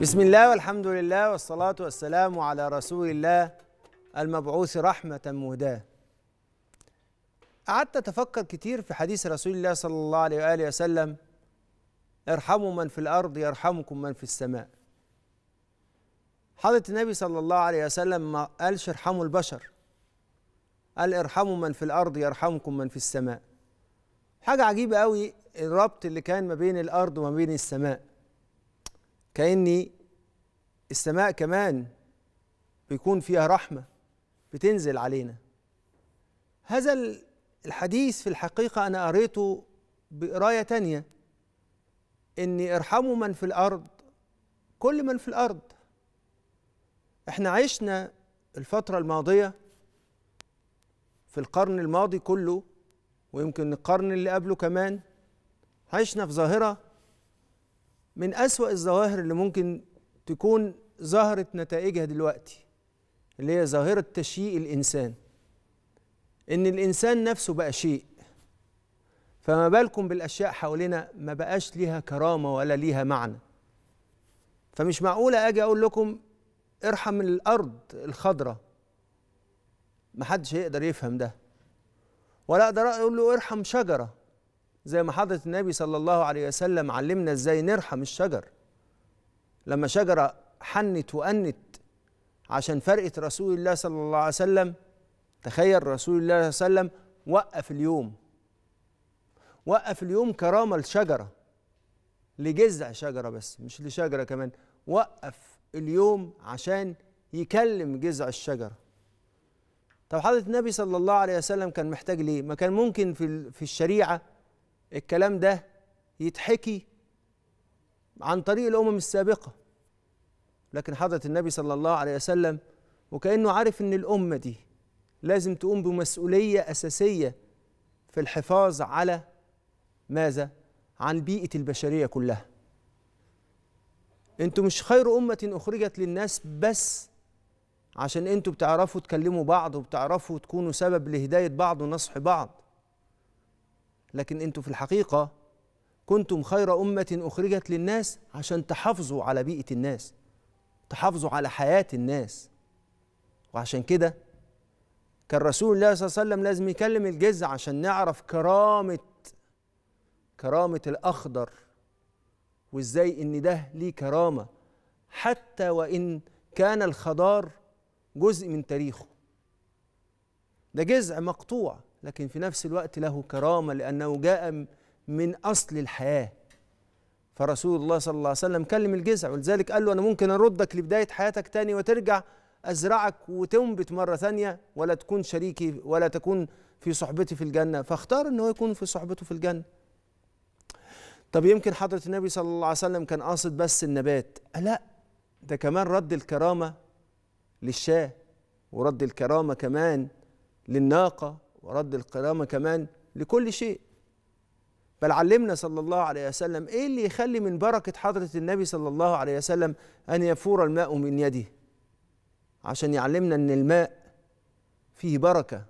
بسم الله والحمد لله والصلاة والسلام على رسول الله المبعوث رحمة مهداة قعدت أتفكر كتير في حديث رسول الله صلى الله عليه وآله وسلم ارحموا من في الأرض يرحمكم من في السماء حضرة النبي صلى الله عليه وسلم ما قالش ارحموا البشر قال ارحموا من في الأرض يرحمكم من في السماء حاجة عجيبة قوي الربط اللي كان ما بين الأرض وما بين السماء كأن السماء كمان بيكون فيها رحمة بتنزل علينا هذا الحديث في الحقيقة أنا قريته بقراية تانية إن ارحموا من في الأرض كل من في الأرض احنا عشنا الفترة الماضية في القرن الماضي كله ويمكن القرن اللي قبله كمان عشنا في ظاهرة من أسوأ الظواهر اللي ممكن تكون ظهرت نتائجها دلوقتي اللي هي ظاهرة تشيء الإنسان إن الإنسان نفسه بقى شيء فما بالكم بالأشياء حوالينا ما بقاش ليها كرامة ولا ليها معنى فمش معقولة أجي أقول لكم ارحم الأرض الخضراء محدش هيقدر يفهم ده ولا أقدر أقول له ارحم شجرة زي ما حضرة النبي صلى الله عليه وسلم علمنا ازاي نرحم الشجر لما شجرة حنت وأنت عشان فرقة رسول الله صلى الله عليه وسلم تخيل رسول الله صلى الله عليه وسلم وقف اليوم وقف اليوم كرامة لشجرة لجذع شجرة بس مش لشجرة كمان وقف اليوم عشان يكلم جذع الشجرة طب حضرة النبي صلى الله عليه وسلم كان محتاج ليه؟ ما كان ممكن في في الشريعة الكلام ده يتحكي عن طريق الامم السابقه لكن حضره النبي صلى الله عليه وسلم وكانه عارف ان الامه دي لازم تقوم بمسؤوليه اساسيه في الحفاظ على ماذا عن بيئه البشريه كلها انتوا مش خير امه اخرجت للناس بس عشان انتوا بتعرفوا تكلموا بعض وبتعرفوا تكونوا سبب لهدايه بعض ونصح بعض لكن انتوا في الحقيقه كنتم خير امه اخرجت للناس عشان تحافظوا على بيئه الناس تحافظوا على حياه الناس وعشان كده كان رسول الله صلى الله عليه وسلم لازم يكلم الجز عشان نعرف كرامه كرامه الاخضر وازاي ان ده ليه كرامه حتى وان كان الخضار جزء من تاريخه ده جذع مقطوع لكن في نفس الوقت له كرامة لأنه جاء من أصل الحياة فرسول الله صلى الله عليه وسلم كلم الجزع ولذلك قال له أنا ممكن أردك لبداية حياتك تاني وترجع أزرعك وتنبت مرة ثانية ولا تكون شريكي ولا تكون في صحبتي في الجنة فاختار أنه يكون في صحبته في الجنة طب يمكن حضرة النبي صلى الله عليه وسلم كان قاصد بس النبات لا ده كمان رد الكرامة للشاه ورد الكرامة كمان للناقة ورد الكرامه كمان لكل شيء بل علمنا صلى الله عليه وسلم ايه اللي يخلي من بركه حضره النبي صلى الله عليه وسلم ان يفور الماء من يده عشان يعلمنا ان الماء فيه بركه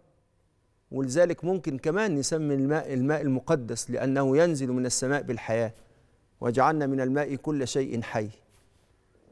ولذلك ممكن كمان نسمي الماء الماء المقدس لانه ينزل من السماء بالحياه وجعلنا من الماء كل شيء حي